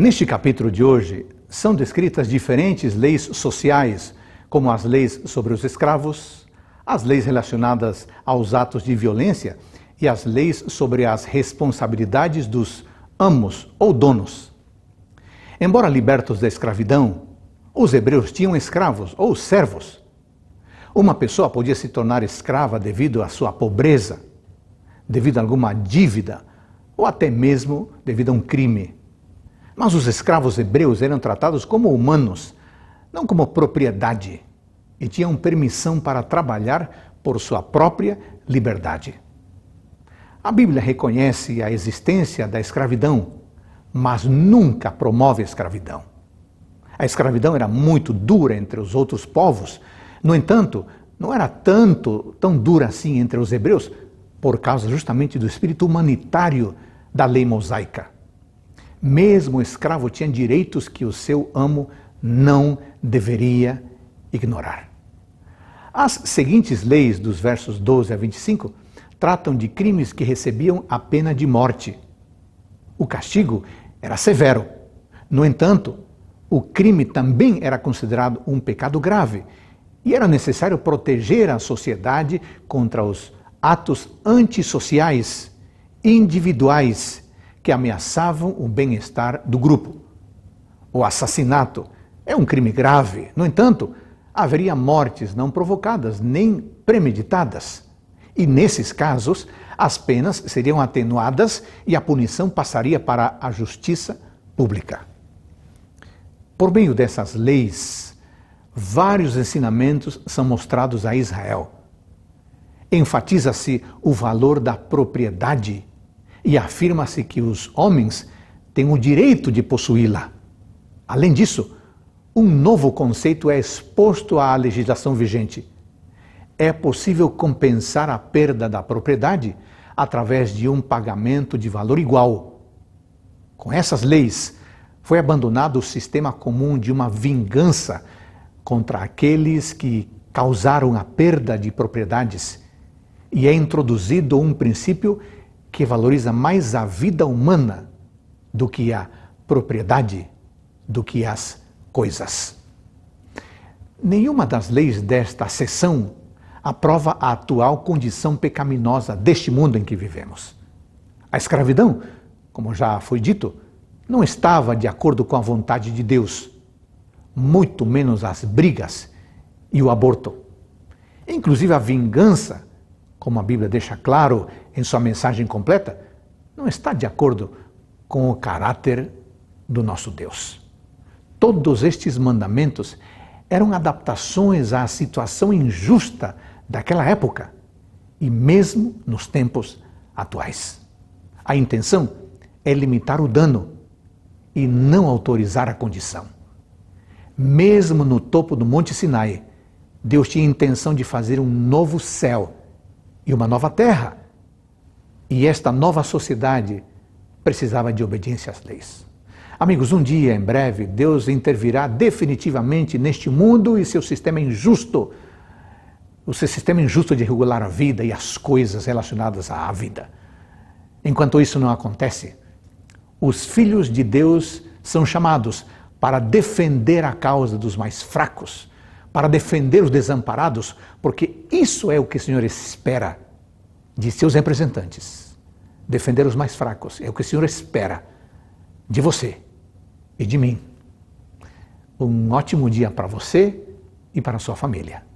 Neste capítulo de hoje, são descritas diferentes leis sociais, como as leis sobre os escravos, as leis relacionadas aos atos de violência e as leis sobre as responsabilidades dos amos ou donos. Embora libertos da escravidão, os hebreus tinham escravos ou servos. Uma pessoa podia se tornar escrava devido à sua pobreza, devido a alguma dívida ou até mesmo devido a um crime. Mas os escravos hebreus eram tratados como humanos, não como propriedade, e tinham permissão para trabalhar por sua própria liberdade. A Bíblia reconhece a existência da escravidão, mas nunca promove a escravidão. A escravidão era muito dura entre os outros povos, no entanto, não era tanto tão dura assim entre os hebreus, por causa justamente do espírito humanitário da lei mosaica. Mesmo o escravo tinha direitos que o seu amo não deveria ignorar. As seguintes leis, dos versos 12 a 25, tratam de crimes que recebiam a pena de morte. O castigo era severo. No entanto, o crime também era considerado um pecado grave e era necessário proteger a sociedade contra os atos antissociais, individuais que ameaçavam o bem-estar do grupo. O assassinato é um crime grave, no entanto, haveria mortes não provocadas nem premeditadas. E nesses casos, as penas seriam atenuadas e a punição passaria para a justiça pública. Por meio dessas leis, vários ensinamentos são mostrados a Israel. Enfatiza-se o valor da propriedade e afirma-se que os homens têm o direito de possuí-la. Além disso, um novo conceito é exposto à legislação vigente. É possível compensar a perda da propriedade através de um pagamento de valor igual. Com essas leis, foi abandonado o sistema comum de uma vingança contra aqueles que causaram a perda de propriedades e é introduzido um princípio que valoriza mais a vida humana do que a propriedade, do que as coisas. Nenhuma das leis desta sessão aprova a atual condição pecaminosa deste mundo em que vivemos. A escravidão, como já foi dito, não estava de acordo com a vontade de Deus, muito menos as brigas e o aborto. Inclusive a vingança como a Bíblia deixa claro em sua mensagem completa, não está de acordo com o caráter do nosso Deus. Todos estes mandamentos eram adaptações à situação injusta daquela época e mesmo nos tempos atuais. A intenção é limitar o dano e não autorizar a condição. Mesmo no topo do Monte Sinai, Deus tinha intenção de fazer um novo céu e uma nova terra. E esta nova sociedade precisava de obediência às leis. Amigos, um dia, em breve, Deus intervirá definitivamente neste mundo e seu sistema injusto, o seu sistema injusto de regular a vida e as coisas relacionadas à vida. Enquanto isso não acontece, os filhos de Deus são chamados para defender a causa dos mais fracos, para defender os desamparados, porque isso é o que o Senhor espera de seus representantes. Defender os mais fracos é o que o Senhor espera de você e de mim. Um ótimo dia para você e para a sua família.